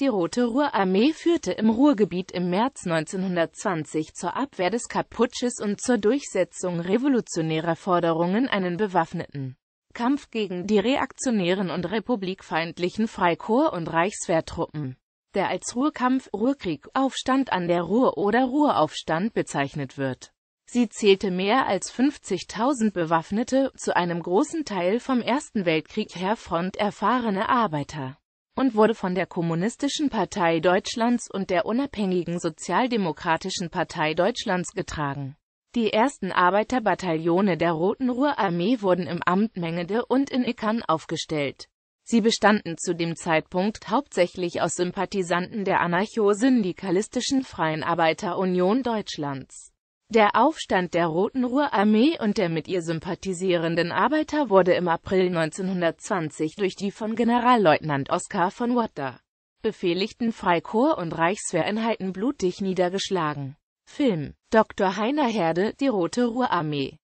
Die Rote Ruhrarmee führte im Ruhrgebiet im März 1920 zur Abwehr des Kaputsches und zur Durchsetzung revolutionärer Forderungen einen bewaffneten Kampf gegen die reaktionären und republikfeindlichen Freikorps- und Reichswehrtruppen. Der als Ruhrkampf, Ruhrkrieg, Aufstand an der Ruhr oder Ruhraufstand bezeichnet wird. Sie zählte mehr als 50.000 bewaffnete, zu einem großen Teil vom Ersten Weltkrieg her Front erfahrene Arbeiter und wurde von der Kommunistischen Partei Deutschlands und der unabhängigen Sozialdemokratischen Partei Deutschlands getragen. Die ersten Arbeiterbataillone der Roten Ruhrarmee wurden im Amt Mengede und in Ickern aufgestellt. Sie bestanden zu dem Zeitpunkt hauptsächlich aus Sympathisanten der anarcho-syndikalistischen Freien Arbeiterunion Deutschlands. Der Aufstand der Roten Ruhrarmee und der mit ihr sympathisierenden Arbeiter wurde im April 1920 durch die von Generalleutnant Oskar von Watter befehligten Freikorps- und Reichswehreinheiten blutig niedergeschlagen. Film Dr. Heiner Herde, Die Rote Ruhrarmee